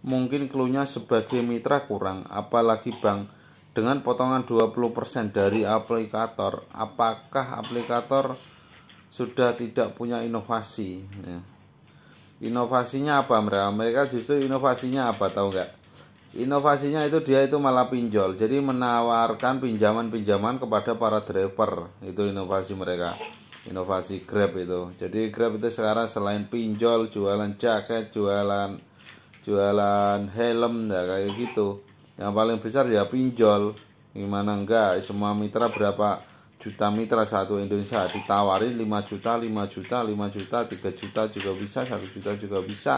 mungkin klunya sebagai mitra kurang, apalagi bank dengan potongan 20% dari aplikator. Apakah aplikator sudah tidak punya inovasi? Ya. Inovasinya apa mereka? Mereka justru inovasinya apa tahu nggak? Inovasinya itu dia itu malah pinjol, jadi menawarkan pinjaman-pinjaman kepada para driver. Itu inovasi mereka inovasi Grab itu. Jadi Grab itu sekarang selain pinjol, jualan jaket, jualan jualan helm ya kayak gitu yang paling besar ya pinjol gimana enggak semua mitra berapa juta mitra satu Indonesia ditawarin 5 juta 5 juta 5 juta 3 juta juga bisa 1 juta juga bisa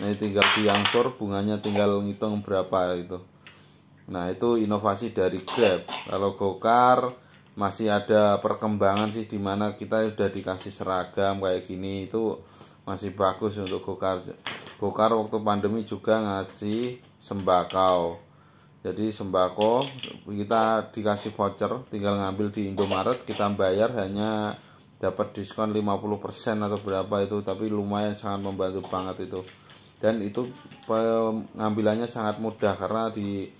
nah tinggal diangsur bunganya tinggal ngitung berapa itu nah itu inovasi dari Grab kalau Gokar masih ada perkembangan sih dimana kita sudah dikasih seragam kayak gini itu masih bagus untuk Gokar Gokar waktu pandemi juga ngasih sembako jadi sembako kita dikasih voucher tinggal ngambil di Indomaret kita bayar hanya dapat diskon 50% atau berapa itu tapi lumayan sangat membantu banget itu dan itu pengambilannya sangat mudah karena di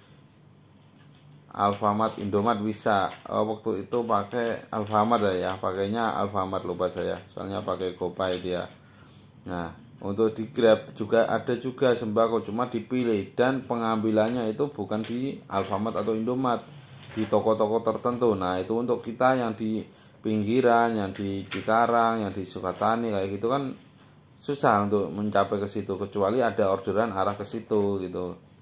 Alfamart Indomaret bisa oh, waktu itu pakai Alfamart ya, ya pakainya Alfamart lupa saya soalnya pakai GoPay dia Nah, untuk di Grab juga ada juga sembako cuma dipilih dan pengambilannya itu bukan di Alfamart atau Indomart di toko-toko tertentu. Nah, itu untuk kita yang di pinggiran, yang di Cikarang, yang di Sukatani kayak gitu kan susah untuk mencapai ke situ kecuali ada orderan arah ke situ gitu.